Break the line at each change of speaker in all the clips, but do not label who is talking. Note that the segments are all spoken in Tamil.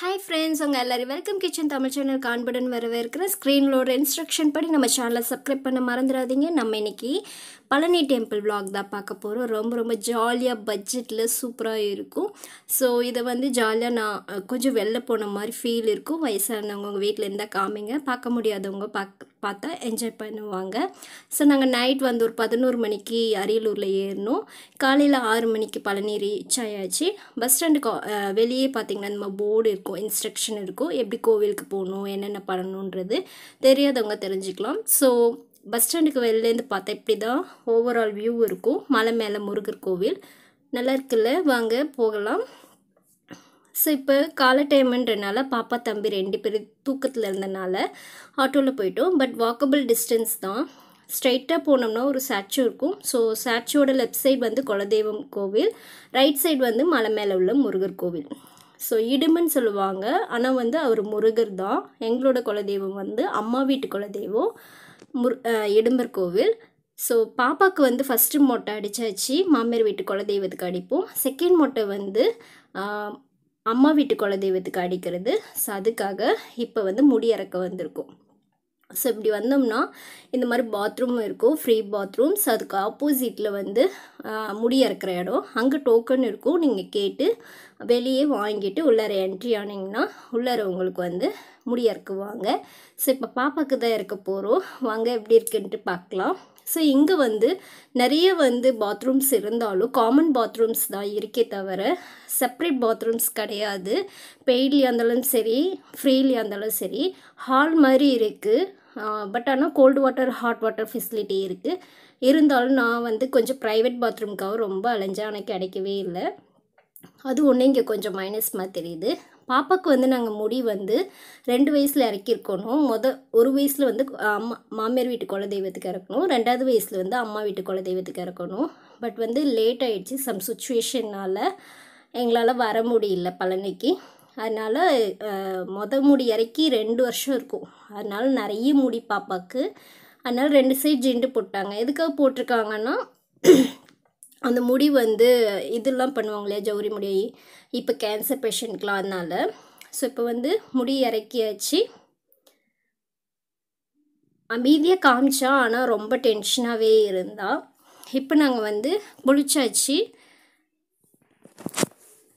ஹாய் ஃப்ரெண்ட்ஸ் உங்கள் எல்லோரும் வெல்கம் கிச்சன் தமிழ் சேனல் கான்புடன் வரவேற்கிற ஸ்க்ரீனில் ஒரு இன்ஸ்ட்ரக்ஷன் படி நம்ம சேனலை சப்ஸ்கிரைப் பண்ண மறந்துடாதீங்க நம்ம இன்றைக்கி பழனி டெம்பிள் விளாக் தான் பார்க்க போகிறோம் ரொம்ப ரொம்ப ஜாலியாக பட்ஜெட்டில் சூப்பராக இருக்கும் ஸோ இதை வந்து ஜாலியாக நான் கொஞ்சம் வெளில போன மாதிரி ஃபீல் இருக்கும் வயசானவங்க உங்கள் வீட்டில் இருந்தால் காமிங்க பார்க்க முடியாதவங்க பார்க்க பார்த்தா என்ஜாய் பண்ணுவாங்க ஸோ நாங்கள் நைட் வந்து ஒரு பதினோரு மணிக்கு அரியலூரில் ஏறினோம் காலையில் ஆறு மணிக்கு பழனி ரீச் ஆயாச்சு பஸ் ஸ்டாண்டுக்கு வெளியே பார்த்திங்கன்னா நம்ம போர்டு இருக்கும் இன்ஸ்ட்ரக்ஷன் இருக்கும் எப்படி கோவிலுக்கு போகணும் என்னென்ன பண்ணணுன்றது தெரியாதவங்க தெரிஞ்சுக்கலாம் ஸோ பஸ் ஸ்டாண்டுக்கு வெளிலேருந்து பார்த்தா இப்படி தான் ஓவரால் வியூ இருக்கும் மலை மேலே முருகர் கோவில் நல்லா இருக்குல்ல வாங்க போகலாம் ஸோ இப்போ காலை டைமுன்றனால பாப்பா தம்பி ரெண்டு பேர் தூக்கத்தில் இருந்தனால ஆட்டோவில் போயிட்டோம் பட் வாக்கபிள் டிஸ்டன்ஸ் தான் ஸ்ட்ரைட்டாக போனோம்னா ஒரு சாட்சு இருக்கும் ஸோ சாட்சியோட லெஃப்ட் சைடு வந்து குலதெய்வம் கோவில் ரைட் சைடு வந்து மலை மேலே உள்ள முருகர் கோவில் ஸோ இடுமன் சொல்லுவாங்க ஆனால் வந்து அவர் முருகர் தான் எங்களோட குலதெய்வம் வந்து அம்மா வீட்டு குலதெய்வம் முர் எடும்பர் கோவில் ஸோ பாப்பாவுக்கு வந்து ஃபஸ்ட்டு மொட்டை அடித்தாச்சு மாமியார் வீட்டு குலதெய்வத்துக்கு அடிப்போம் செகண்ட் மொட்டை வந்து அம்மா வீட்டு குலதெய்வத்துக்கு அடிக்கிறது ஸோ அதுக்காக இப்போ வந்து முடியறக்க வந்திருக்கும் ஸோ இப்படி வந்தோம்னா இந்த மாதிரி பாத்ரூம் இருக்கும் ஃப்ரீ பாத்ரூம் ஸோ அதுக்கு ஆப்போசிட்டில் வந்து முடி இறக்குற இடம் அங்கே டோக்கன் இருக்கும் நீங்கள் கேட்டு வெளியே வாங்கிட்டு உள்ளார என்ட்ரி ஆனிங்கன்னா உள்ளார உங்களுக்கு வந்து முடி அறுக்குவாங்க ஸோ இப்போ பாப்பாக்கு தான் இருக்க போகிறோம் வாங்க எப்படி இருக்குன்ட்டு பார்க்கலாம் ஸோ இங்கே வந்து நிறைய வந்து பாத்ரூம்ஸ் இருந்தாலும் காமன் பாத்ரூம்ஸ் தான் இருக்கே தவிர செப்ரேட் பாத்ரூம்ஸ் கிடையாது பெய்ட்லியாக இருந்தாலும் சரி ஃப்ரீலியாக இருந்தாலும் சரி ஹால் மாதிரி இருக்குது பட் ஆனால் cold water hot water facility இருக்குது இருந்தாலும் நான் வந்து கொஞ்சம் ப்ரைவேட் பாத்ரூம்க்காக ரொம்ப அலைஞ்சா ஆனால் கிடைக்கவே இல்லை அது ஒன்று இங்கே கொஞ்சம் மைனஸ் மாதிரி தெரியுது பாப்பாவுக்கு வந்து நாங்கள் முடி வந்து ரெண்டு வயசில் இறக்கியிருக்கணும் மொத ஒரு வயசில் வந்து அம்மா மாமியார் வீட்டு குல தெய்வத்துக்கு இறக்கணும் ரெண்டாவது வயசில் வந்து அம்மா வீட்டு குல தெய்வத்துக்கு இறக்கணும் பட் வந்து லேட் ஆகிடுச்சு சம் சுச்சுவேஷனால் எங்களால் வர முடியல பழனிக்கு அதனால் மொத முடி இறக்கி ரெண்டு வருஷம் இருக்கும் அதனால் நிறைய முடி பாப்பாவுக்கு அதனால் ரெண்டு சைடு ஜெண்டு போட்டாங்க எதுக்காக போட்டிருக்காங்கன்னா அந்த முடி வந்து இதெல்லாம் பண்ணுவாங்க இல்லையா ஜவுரி முடி இப்போ கேன்சர் பேஷண்ட்கெலாம் அதனால் ஸோ இப்போ வந்து முடி இறக்கியாச்சு அமைதியாக காமிச்சா ஆனால் ரொம்ப டென்ஷனாகவே இருந்தால் இப்போ நாங்கள் வந்து குளிச்சாச்சு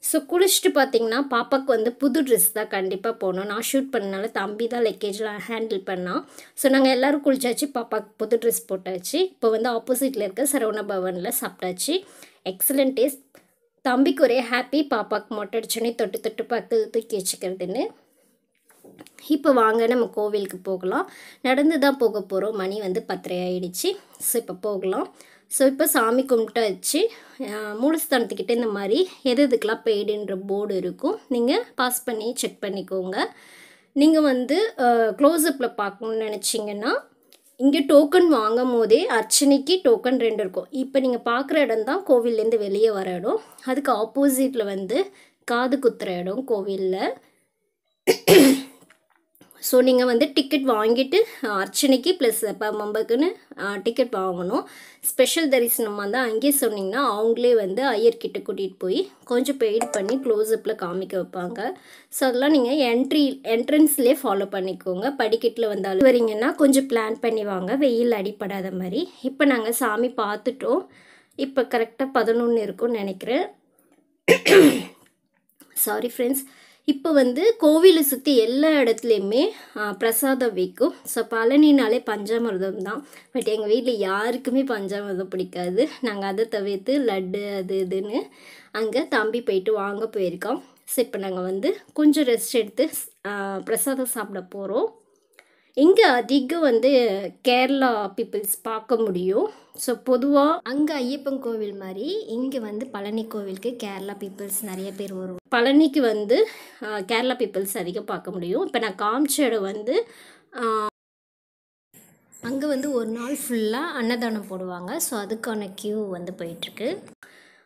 ஸோ குளிச்சுட்டு பார்த்தீங்கன்னா பாப்பாவுக்கு வந்து புது ட்ரெஸ் தான் கண்டிப்பாக போகணும் நான் ஷூட் பண்ணனால தம்பி தான் லக்கேஜ்லாம் ஹேண்டில் பண்ணான் ஸோ நாங்கள் எல்லோரும் குளிச்சாச்சு பாப்பாவுக்கு புது ட்ரெஸ் போட்டாச்சு இப்போ வந்து ஆப்போசிட்டில் இருக்க சரவண பவனில் சாப்பிட்டாச்சு எக்ஸலண்ட் டேஸ்ட் தம்பிக்கு ஒரே ஹாப்பி பாப்பாவுக்கு மொட்டை அடிச்சோன்னே தொட்டு தொட்டு பார்த்து தூக்கி வச்சுக்கிறதுன்னு இப்போ வாங்க நம்ம கோவிலுக்கு போகலாம் நடந்து தான் போக போகிறோம் மணி வந்து பத்தரை ஸோ இப்போ போகலாம் ஸோ இப்போ சாமி கும்பிட்டாச்சு மூலஸ்தானத்துக்கிட்ட இந்த மாதிரி எது எதுக்கெலாம் பெய்டுன்ற போர்டு இருக்கும் நீங்கள் பாஸ் பண்ணி செக் பண்ணிக்கோங்க நீங்கள் வந்து க்ளோஸ்அப்பில் பார்க்கணுன்னு நினச்சிங்கன்னா இங்கே டோக்கன் வாங்கும் போதே அர்ச்சனைக்கு டோக்கன் ரெண்டு இருக்கும் இப்போ நீங்கள் பார்க்குற இடம் தான் கோவில்லேருந்து வெளியே வர இடம் அதுக்கு ஆப்போசிட்டில் வந்து காது குத்துற இடம் கோவிலில் ஸோ நீங்கள் வந்து டிக்கெட் வாங்கிட்டு அர்ச்சனைக்கு ப்ளஸ் மம்பக்குன்னு டிக்கெட் வாங்கணும் ஸ்பெஷல் தரிசனம் வந்து அங்கேயே சொன்னிங்கன்னா அவங்களே வந்து ஐயர்கிட்ட கூட்டிகிட்டு போய் கொஞ்சம் பெயிட் பண்ணி க்ளோஸ்அப்பில் காமிக்க வைப்பாங்க ஸோ அதெல்லாம் நீங்கள் என்ட்ரி என்ட்ரன்ஸ்லேயே ஃபாலோ பண்ணிக்கோங்க படிக்கட்டில் வந்தாலும் வரீங்கன்னா கொஞ்சம் பிளான் பண்ணி வாங்க வெயில் அடிப்படாத மாதிரி இப்போ நாங்கள் சாமி பார்த்துட்டோம் இப்போ கரெக்டாக பதினொன்று இருக்கும்னு நினைக்கிறேன் சாரி ஃப்ரெண்ட்ஸ் இப்போ வந்து கோவிலை சுற்றி எல்லா இடத்துலையுமே பிரசாதம் வைக்கும் ஸோ பழனினாலே பஞ்சாமிரதம் தான் பட் எங்கள் வீட்டில் யாருக்குமே பஞ்சாமிரதம் பிடிக்காது நாங்கள் அதை தவிர்த்து லட்டு அது இதுன்னு அங்கே தம்பி போயிட்டு வாங்க போயிருக்கோம் ஸோ இப்போ நாங்கள் வந்து கொஞ்சம் ரெஸ்ட் எடுத்து பிரசாதம் சாப்பிட போகிறோம் இங்கே அதிகம் வந்து கேரளா பீப்புள்ஸ் பார்க்க முடியும் ஸோ பொதுவாக அங்கே ஐயப்பன் கோவில் மாதிரி இங்கே வந்து பழனி கோவிலுக்கு கேரளா பீப்புள்ஸ் நிறைய பேர் வரும் பழனிக்கு வந்து கேரளா பீப்புள்ஸ் அதிகம் பார்க்க முடியும் இப்போ நான் காமிச்சோட வந்து அங்கே வந்து ஒரு நாள் ஃபுல்லாக அன்னதானம் போடுவாங்க ஸோ அதுக்கான கியூ வந்து போயிட்டுருக்கு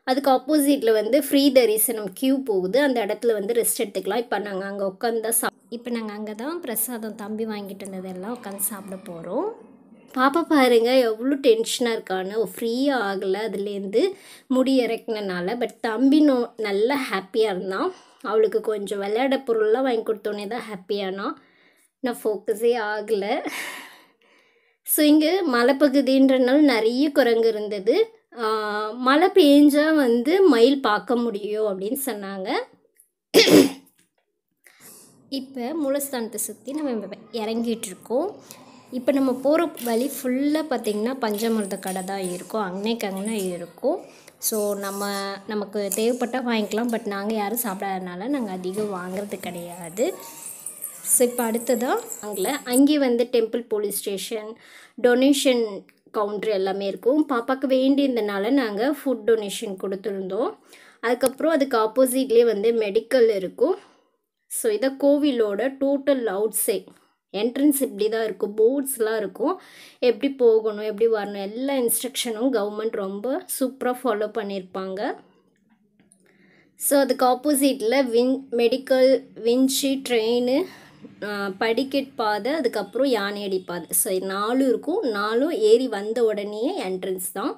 அதுக்கு ஆப்போசிட்டில் வந்து ஃப்ரீ தரிசனம் கியூ க்யூ போகுது அந்த இடத்துல வந்து ரெஸ்ட் எடுத்துக்கலாம் இப்போ நாங்கள் அங்கே உட்காந்து தான் சா இப்போ நாங்கள் அங்கே தான் பிரசாதம் தம்பி வாங்கிட்டு இருந்ததெல்லாம் உட்காந்து சாப்பிட போகிறோம் பாப்பா பாருங்கள் எவ்வளோ டென்ஷனாக இருக்கான்னு ஃப்ரீயாக ஆகலை அதுலேருந்து முடி இறக்குனனால பட் தம்பி நோ நல்லா ஹாப்பியாக இருந்தான் அவளுக்கு கொஞ்சம் விளையாட பொருள்லாம் வாங்கி கொடுத்தோன்னே தான் ஹாப்பியானா நான் ஃபோக்கஸே ஆகலை ஸோ இங்கே மலைப்பகுதின்றனால நிறைய குரங்கு இருந்தது மழை பெஞ்சால் வந்து மயில் பார்க்க முடியும் அப்படின்னு சொன்னாங்க இப்போ மூலஸ்தானத்தை சுற்றி நம்ம இறங்கிட்டுருக்கோம் இப்போ நம்ம போகிற வழி ஃபுல்லாக பார்த்திங்கன்னா பஞ்சமிருத கடை தான் இருக்கும் அங்கேக்கு அங்கே இருக்கும் ஸோ நம்ம நமக்கு தேவைப்பட்டால் வாங்கிக்கலாம் பட் நாங்கள் யாரும் சாப்பிடாதனால நாங்கள் அதிகம் வாங்குறது கிடையாது ஸோ இப்போ அடுத்ததாக அங்கே அங்கே வந்து temple police station donation counter எல்லாமே இருக்கும் பாப்பாவுக்கு வேண்டியிருந்தனால நாங்கள் ஃபுட் டொனேஷன் கொடுத்துருந்தோம் அதுக்கப்புறம் அதுக்கு ஆப்போசிட்லேயே வந்து மெடிக்கல் இருக்கும் ஸோ இதை கோவிலோட டோட்டல் அவுட் சைட் என்ட்ரன்ஸ் இப்படி தான் இருக்கும் போர்ட்ஸ்லாம் இருக்கும் எப்படி போகணும் எப்படி வரணும் எல்லா இன்ஸ்ட்ரக்ஷனும் கவர்மெண்ட் ரொம்ப சூப்பராக ஃபாலோ பண்ணியிருப்பாங்க ஸோ அதுக்கு ஆப்போசிட்டில் வின் மெடிக்கல் விஞ்சி ட்ரெயின் படிக்கட் பாதை அதுக்கப்புறம் யானையடி பாதை சரி நாலும் இருக்கும் நாலும் ஏறி வந்த உடனேயே என்ட்ரன்ஸ் தான்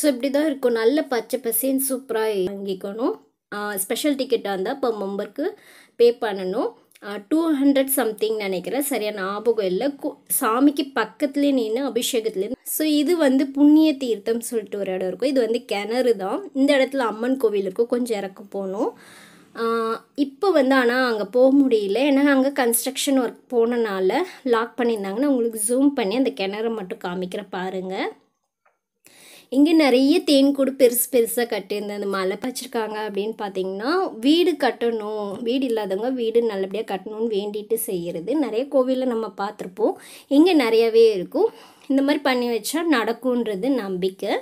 ஸோ இப்படி தான் இருக்கும் நல்ல பச்சை பசேன்னு சூப்பராக வாங்கிக்கணும் ஸ்பெஷல் டிக்கெட்டாக இருந்தால் இப்போ மெம்பருக்கு பே பண்ணணும் டூ ஹண்ட்ரட் சம்திங் நினைக்கிறேன் சரியான ஞாபகம் இல்லை சாமிக்கு பக்கத்துலேயே நின்று அபிஷேகத்துலேருந்து ஸோ இது வந்து புண்ணிய தீர்த்தம் சொல்லிட்டு ஒரு இடம் இருக்கும் இது வந்து கிணறு தான் இந்த இடத்துல அம்மன் கோவில் இருக்கும் கொஞ்சம் இறக்க போகணும் இப்போ வந்து ஆனால் அங்கே போக முடியல ஏன்னா அங்கே கன்ஸ்ட்ரக்ஷன் ஒர்க் போனனால லாக் பண்ணியிருந்தாங்கன்னா உங்களுக்கு ஜூம் பண்ணி அந்த கிணறு மட்டும் காமிக்கிற பாருங்கள் இங்கே நிறைய தேன் கூடு பெருசு பெருசாக கட்டியிருந்தேன் அந்த மலை பச்சிருக்காங்க அப்படின்னு பார்த்தீங்கன்னா வீடு கட்டணும் வீடு இல்லாதவங்க வீடு நல்லபடியாக கட்டணும்னு வேண்டிட்டு செய்கிறது நிறைய கோவிலில் நம்ம பார்த்துருப்போம் இங்கே நிறையவே இருக்கும் இந்த மாதிரி பண்ணி வச்சா நடக்கும்ன்றது நம்பிக்கை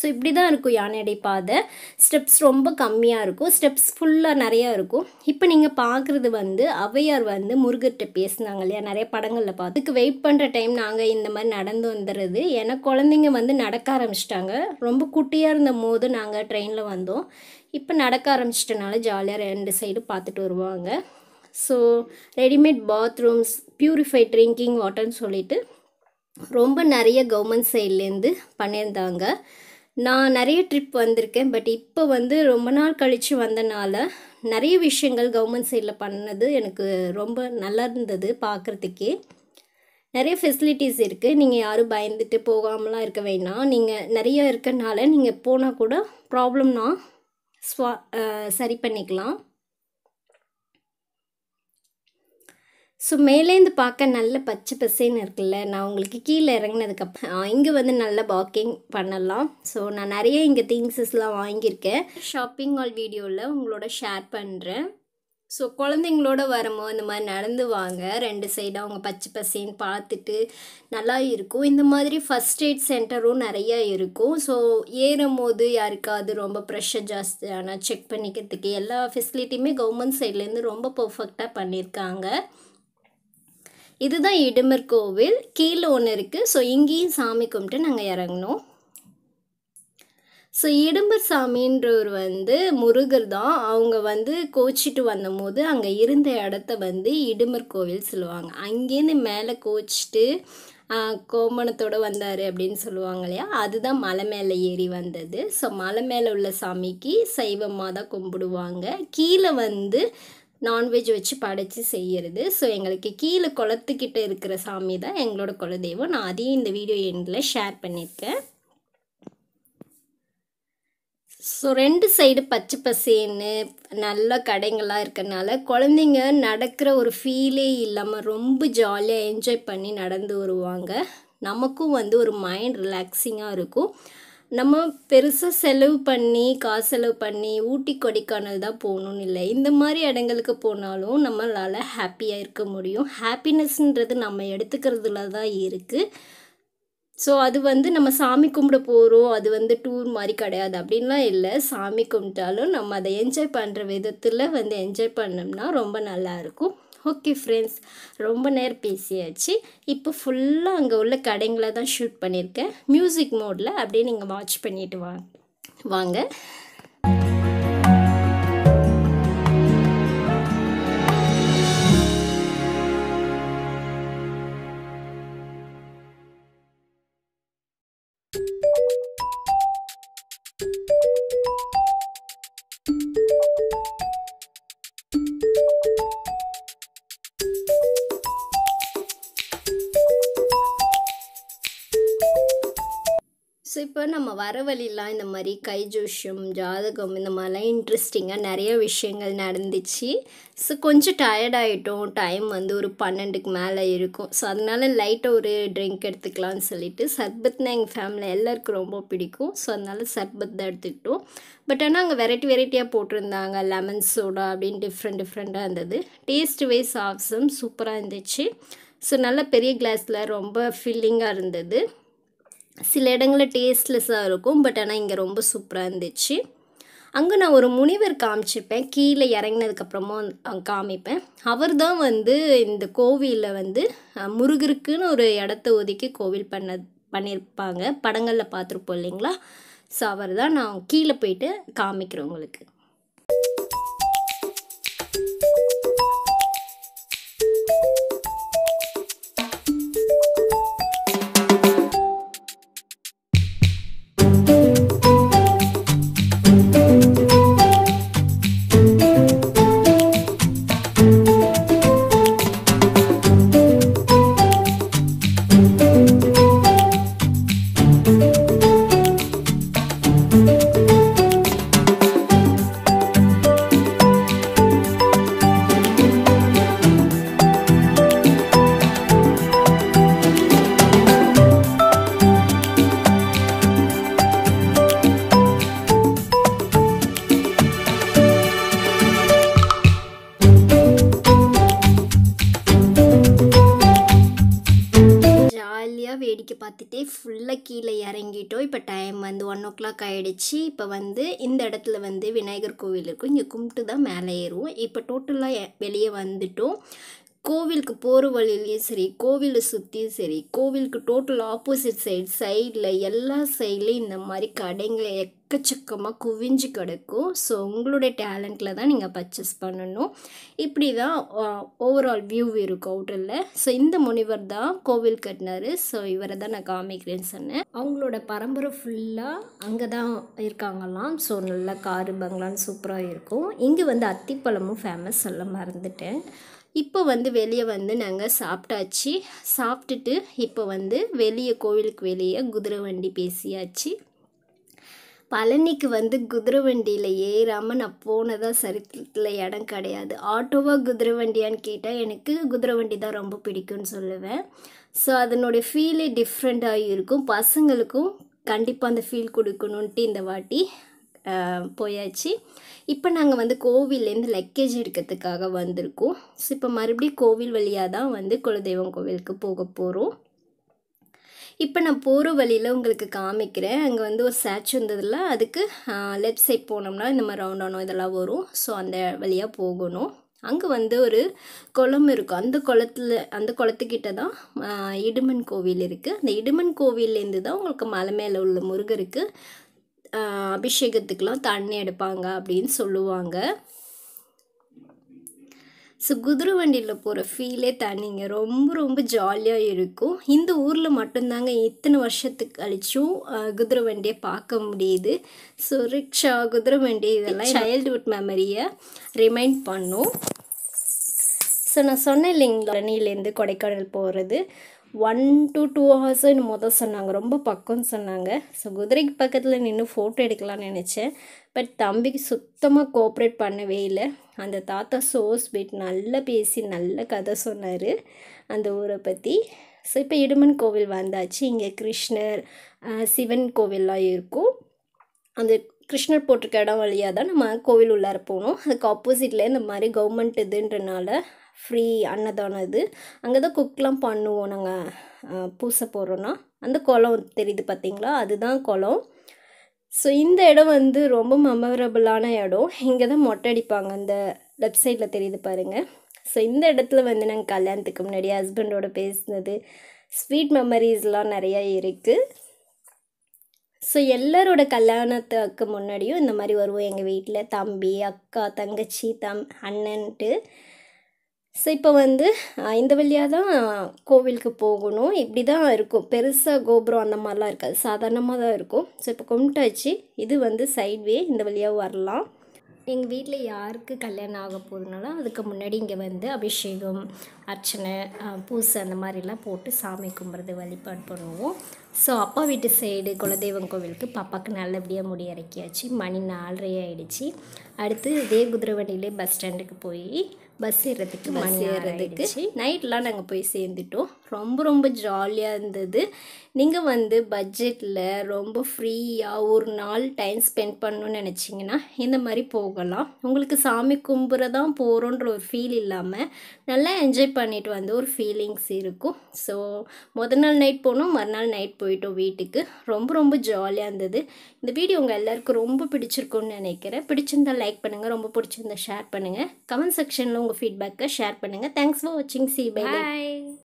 ஸோ இப்படி தான் இருக்கும் யானையடை பாதை ஸ்டெப்ஸ் ரொம்ப கம்மியாக இருக்கும் ஸ்டெப்ஸ் ஃபுல்லாக நிறையா இருக்கும் இப்போ நீங்கள் பார்க்குறது வந்து அவையார் வந்து முருகர்கிட்ட பேசினாங்க இல்லையா நிறைய படங்களில் பார்த்து அதுக்கு வெயிட் பண்ணுற டைம் நாங்கள் இந்த மாதிரி நடந்து வந்துடுறது ஏன்னா குழந்தைங்க வந்து நடக்க ஆரம்பிச்சிட்டாங்க ரொம்ப குட்டியாக இருந்த போது நாங்கள் ட்ரெயினில் வந்தோம் இப்போ நடக்க ஆரம்பிச்சிட்டனால ஜாலியாக ரெண்டு சைடு பார்த்துட்டு வருவாங்க so readymade bathrooms purified drinking வாட்டர்னு சொல்லிட்டு ரொம்ப நிறைய கவர்மெண்ட் சைட்லேருந்து பண்ணியிருந்தாங்க நான் நிறைய ட்ரிப் வந்திருக்கேன் பட் இப்போ வந்து ரொம்ப நாள் கழித்து வந்தனால நிறைய விஷயங்கள் கவர்மெண்ட் சைடில் பண்ணது எனக்கு ரொம்ப நல்லா இருந்தது பார்க்குறதுக்கே நிறைய ஃபெசிலிட்டிஸ் இருக்குது நீங்கள் யாரும் பயந்துட்டு போகாமலாம் இருக்க வேண்டாம் நீங்கள் நிறைய இருக்கனால நீங்கள் போனால் கூட ப்ராப்ளம்னா ஸ்வா சரி பண்ணிக்கலாம் ஸோ மேலேருந்து பார்க்க நல்ல பச்சை பசேன்னு இருக்குல்ல நான் உங்களுக்கு கீழே இறங்கினதுக்கப்புறம் இங்கே வந்து நல்ல வாக்கிங் பண்ணலாம் ஸோ நான் நிறைய இங்கே திங்ஸஸ்லாம் வாங்கியிருக்கேன் ஷாப்பிங் ஆல் வீடியோவில் உங்களோட ஷேர் பண்ணுறேன் ஸோ குழந்தைங்களோட வரமோ இந்த மாதிரி நடந்து வாங்க ரெண்டு சைடாக அவங்க பச்சை பசேன்னு பார்த்துட்டு நல்லா இருக்கும் இந்த மாதிரி ஃபஸ்ட் எய்ட் சென்டரும் நிறையா இருக்கும் ஸோ ஏறும் போது யாருக்காவது ரொம்ப ப்ரெஷர் ஜாஸ்தியான செக் பண்ணிக்கிறதுக்கு எல்லா ஃபெசிலிட்டியுமே கவர்மெண்ட் சைட்லேருந்து ரொம்ப பர்ஃபெக்டாக பண்ணியிருக்காங்க இதுதான் இடுமர் கோவில் கீழே ஒன்று இருக்குது ஸோ இங்கேயும் சாமி கும்பிட்டு நாங்கள் இறங்கணும் ஸோ இடும்பர் சாமின்றவர் வந்து முருகர் தான் அவங்க வந்து கோச்சிட்டு வந்தபோது அங்கே இருந்த இடத்த வந்து இடுமர் கோவில் சொல்லுவாங்க அங்கேருந்து மேலே கோச்சிட்டு கோமணத்தோடு வந்தார் அப்படின்னு சொல்லுவாங்க இல்லையா அதுதான் மலை மேலே ஏறி வந்தது ஸோ மலை மேலே உள்ள சாமிக்கு சைவமாக தான் கும்பிடுவாங்க கீழே வந்து நான்வெஜ் வச்சு படைச்சு செய்கிறது ஸோ எங்களுக்கு கீழே குளத்துக்கிட்ட இருக்கிற சாமி தான் எங்களோட குலதெய்வம் நான் அதையும் இந்த வீடியோ எண்டில் ஷேர் பண்ணியிருக்கேன் ஸோ ரெண்டு சைடு பச்சை பசேன்னு நல்ல கடைங்களாக இருக்கிறனால குழந்தைங்க நடக்கிற ஒரு ஃபீலே இல்லாமல் ரொம்ப ஜாலியாக என்ஜாய் பண்ணி நடந்து வருவாங்க நமக்கும் வந்து ஒரு மைண்ட் ரிலாக்ஸிங்காக இருக்கும் நம்ம பெருசாக செலவு பண்ணி காசு செலவு பண்ணி ஊட்டி கொடைக்கானல் தான் போகணும்னு இல்லை இந்த மாதிரி இடங்களுக்கு போனாலும் நம்மளால் ஹாப்பியாக இருக்க முடியும் ஹாப்பினஸ்ன்றது நம்ம எடுத்துக்கிறதுல தான் இருக்குது ஸோ அது வந்து நம்ம சாமி கும்பிட போகிறோம் அது வந்து டூர் மாதிரி கிடையாது அப்படின்லாம் இல்லை சாமி கும்பிட்டாலும் நம்ம அதை என்ஜாய் பண்ணுற விதத்தில் வந்து என்ஜாய் பண்ணோம்னா ரொம்ப நல்லாயிருக்கும் ஓகே ஃப்ரெண்ட்ஸ் ரொம்ப நேரம் பேசியாச்சு இப்போ ஃபுல்லாக அங்கே உள்ள கடைங்களை தான் ஷூட் பண்ணியிருக்கேன் மியூசிக் மோடில் அப்படியே நீங்கள் வாட்ச் பண்ணிட்டு வாங்க வாங்க you ஸோ இப்போ நம்ம வர வழிலாம் இந்த மாதிரி கை ஜோஷம் ஜாதகம் இந்த மாதிரிலாம் இன்ட்ரெஸ்டிங்காக நிறைய விஷயங்கள் நடந்துச்சு ஸோ கொஞ்சம் டயர்டாகிட்டோம் டைம் வந்து ஒரு பன்னெண்டுக்கு மேலே இருக்கும் ஸோ அதனால் லைட்டாக ஒரு ட்ரிங்க் எடுத்துக்கலாம்னு சொல்லிட்டு சர்பத்னா எங்கள் ஃபேமிலி எல்லாருக்கும் ரொம்ப பிடிக்கும் ஸோ அதனால் சர்பத் தான் எடுத்துக்கிட்டோம் பட் ஆனால் அங்கே வெரைட்டி வெரைட்டியாக போட்டிருந்தாங்க லெமன் சோடா அப்படின்னு டிஃப்ரெண்ட் டிஃப்ரெண்ட்டாக இருந்தது டேஸ்ட் வைஸ் ஆஃப்ஸும் சூப்பராக இருந்துச்சு ஸோ நல்ல பெரிய கிளாஸில் ரொம்ப ஃபில்லிங்காக இருந்தது சில இடங்களில் டேஸ்ட்லெஸ்ஸாக இருக்கும் பட் ஆனால் இங்கே ரொம்ப சூப்பராக இருந்துச்சு அங்கே நான் ஒரு முனிவர் காமிச்சிருப்பேன் கீழே இறங்கினதுக்கப்புறமும் காமிப்பேன் அவர் தான் வந்து இந்த கோவிலில் வந்து முருகருக்குன்னு ஒரு இடத்த ஒதுக்கி கோவில் பண்ண பண்ணியிருப்பாங்க படங்களில் பார்த்துருப்போம் இல்லைங்களா ஸோ அவர் தான் நான் கீழே போயிட்டு காமிக்கிறேன் உங்களுக்கு பார்த்துட்டே ஃபுல்லாக கீழே இறங்கிட்டோம் இப்போ டைம் வந்து ஒன் ஓ கிளாக் ஆகிடுச்சு இப்போ வந்து இந்த இடத்துல வந்து விநாயகர் கோவில் இருக்கும் இங்கே கும்பிட்டு தான் மேலே ஏறுவோம் இப்போ டோட்டலாக வெளியே வந்துட்டோம் கோவிலுக்கு போகிற வழியிலையும் சரி கோவிலை சுற்றியும் சரி கோவிலுக்கு டோட்டல் ஆப்போசிட் சைடு சைடில் எல்லா சைட்லேயும் இந்த மாதிரி கடைங்களை எக்கச்சக்கமாக குவிஞ்சு கிடக்கும் ஸோ உங்களுடைய டேலண்ட்டில் தான் நீங்கள் பர்ச்சேஸ் பண்ணணும் இப்படி தான் ஓவரால் வியூ இருக்கும் அவுட்டரில் ஸோ இந்த முனிவர் தான் கோவில் கட்டினார் ஸோ இவரை தான் நான் காமிக்கிறேன்னு சொன்னேன் அவங்களோட பரம்பரை ஃபுல்லாக அங்கே தான் இருக்காங்களாம் ஸோ நல்லா காரு பங்களான்னு சூப்பராக இருக்கும் இங்கே வந்து அத்திப்பழமும் ஃபேமஸ் சொல்ல மறந்துட்டேன் இப்போ வந்து வெளியே வந்து நாங்கள் சாப்பிட்டாச்சு சாப்பிட்டுட்டு இப்போ வந்து வெளியே கோவிலுக்கு வெளியே குதிரை வண்டி பேசியாச்சு பழனிக்கு வந்து குதிரை வண்டியில் ஏறாமல் நான் போனதாக சரித்திரத்தில் இடம் கிடையாது ஆட்டோவாக குதிரை வண்டியான்னு கேட்டால் எனக்கு குதிரை வண்டி தான் ரொம்ப பிடிக்கும்னு சொல்லுவேன் ஸோ அதனுடைய ஃபீலே டிஃப்ரெண்ட்டாக இருக்கும் பசங்களுக்கும் கண்டிப்பாக அந்த ஃபீல் கொடுக்கணுன்ட்டு இந்த வாட்டி போயாச்சு இப்போ நாங்கள் வந்து கோவில்லேருந்து லக்கேஜ் எடுக்கிறதுக்காக வந்திருக்கோம் ஸோ இப்போ மறுபடியும் கோவில் வழியாக தான் வந்து குலதெய்வம் கோவிலுக்கு போக போகிறோம் இப்போ நான் போகிற வழியில் உங்களுக்கு காமிக்கிறேன் அங்கே வந்து ஒரு சேச்சு வந்ததில் அதுக்கு லெஃப்ட் சைட் போனோம்னா இந்த மாதிரி ரவுண்டானோ இதெல்லாம் வரும் ஸோ அந்த வழியாக போகணும் அங்கே வந்து ஒரு குளம் இருக்கும் அந்த குளத்தில் அந்த குளத்துக்கிட்ட தான் இடுமன் கோவில் இருக்குது அந்த இடுமன் கோவிலேருந்து தான் உங்களுக்கு மலை மேலே உள்ள முருகருக்கு அபிஷேகத்துக்கெலாம் தண்ணி எடுப்பாங்க அப்படின்னு சொல்லுவாங்க ஸோ குதிரை வண்டியில் போகிற ஃபீலே தனிங்க ரொம்ப ரொம்ப ஜாலியாக இருக்கும் இந்த ஊரில் மட்டும்தாங்க இத்தனை வருஷத்துக்கு கழிச்சும் குதிரை வண்டியை பார்க்க முடியுது ஸோ ரிக்ஷா குதிரை வண்டி இதெல்லாம் சைல்டுஹுட் மெமரியை ரிமைண்ட் பண்ணும் ஸோ நான் சொன்னேன் இல்லைங்களா ரணிலேருந்து கொடைக்கானல் போகிறது ஒன் டு டூ ஹவர்ஸ் மொதல் சொன்னாங்க ரொம்ப பக்கம்னு சொன்னாங்க ஸோ குதிரைக்கு பக்கத்தில் நின்று ஃபோட்டோ எடுக்கலாம்னு நினச்சேன் பட் தம்பிக்கு சுத்தமாக கோஆப்ரேட் பண்ணவே இல்லை அந்த தாத்தா சோ பீட் நல்லா பேசி நல்ல கதை சொன்னார் அந்த ஊரை பற்றி ஸோ இப்போ இடுமன் கோவில் வந்தாச்சு இங்கே கிருஷ்ணர் சிவன் கோவில்லாம் இருக்கும் அந்த கிருஷ்ணர் போட்டிருக்க இடம் வழியாக தான் நம்ம கோவில் உள்ளார போகணும் அதுக்கு ஆப்போசிட்டில் இந்த மாதிரி கவர்மெண்ட் இதுன்றனால ஃப்ரீ அன்னதானம் இது அங்கே தான் குக்லாம் பண்ணுவோம் நாங்கள் பூச போகிறோன்னா அந்த குளம் தெரியுது பார்த்தீங்களா அதுதான் குளம் ஸோ இந்த இடம் வந்து ரொம்ப மெமரபுளான இடம் இங்கே தான் மொட்டை அடிப்பாங்க அந்த லெஃப்ட் சைடில் தெரியுது பாருங்கள் ஸோ இந்த இடத்துல வந்து நாங்கள் கல்யாணத்துக்கு முன்னாடி ஹஸ்பண்டோட பேசினது ஸ்வீட் மெமரிஸ்லாம் நிறையா இருக்குது ஸோ எல்லாரோட கல்யாணத்துக்கு முன்னாடியும் இந்த மாதிரி வருவோம் எங்கள் வீட்டில் தம்பி அக்கா தங்கச்சி தம் அண்ணன்ட்டு ஸோ இப்போ வந்து இந்த வழியாக தான் கோவிலுக்கு போகணும் இப்படி தான் இருக்கும் பெருசாக கோபுரம் அந்த மாதிரிலாம் இருக்காது சாதாரணமாக தான் இருக்கும் ஸோ இப்போ கும்பிட்டாச்சு இது வந்து சைட்வே இந்த வழியாக வரலாம் எங்கள் வீட்டில் யாருக்கு கல்யாணம் ஆக போகுதுனாலும் அதுக்கு முன்னாடி இங்கே வந்து அபிஷேகம் அர்ச்சனை பூசை அந்த மாதிரிலாம் போட்டு சாமி கும்பிட்றது வழிபாடு பண்ணுவோம் ஸோ அப்பா வீட்டு சைடு குலதெய்வம் கோவிலுக்கு பாப்பாவுக்கு நல்லபடியாக முடி இறக்கியாச்சு மணி நாலரை ஆகிடுச்சு அடுத்து இதே குதிரை வண்டியிலே பஸ் ஸ்டாண்டுக்கு போய் பஸ் ஏறதுக்கு பஸ் ஏறதுக்கு நைட்லாம் நாங்கள் போய் சேர்ந்துட்டோம் ரொம்ப ரொம்ப ஜாலியாக இருந்தது நீங்கள் வந்து பட்ஜெட்டில் ரொம்ப ஃப்ரீயாக ஒரு நாள் டைம் ஸ்பெண்ட் பண்ணணும்னு நினச்சிங்கன்னா இந்த மாதிரி போகலாம் உங்களுக்கு சாமி கும்புற தான் போகிறோன்ற ஒரு ஃபீல் இல்லாமல் நல்லா என்ஜாய் பண்ணிட்டு வந்து ஒரு ஃபீலிங்ஸ் இருக்கும் ஸோ முத நாள் நைட் போனோம் மறுநாள் நைட் போயிட்டோம் வீட்டுக்கு ரொம்ப ரொம்ப ஜாலியாக இருந்தது இந்த வீடியோ உங்கள் எல்லாருக்கும் ரொம்ப பிடிச்சிருக்கும்னு நினைக்கிறேன் பிடிச்சிருந்தா லைக் பண்ணுங்கள் ரொம்ப பிடிச்சிருந்தா ஷேர் பண்ணுங்கள் கமெண்ட் செக்ஷனில் உங்கள் ஃபீட்பேக்கை ஷேர் பண்ணுங்கள் தேங்க்ஸ் ஃபார் வாட்சிங் சி பை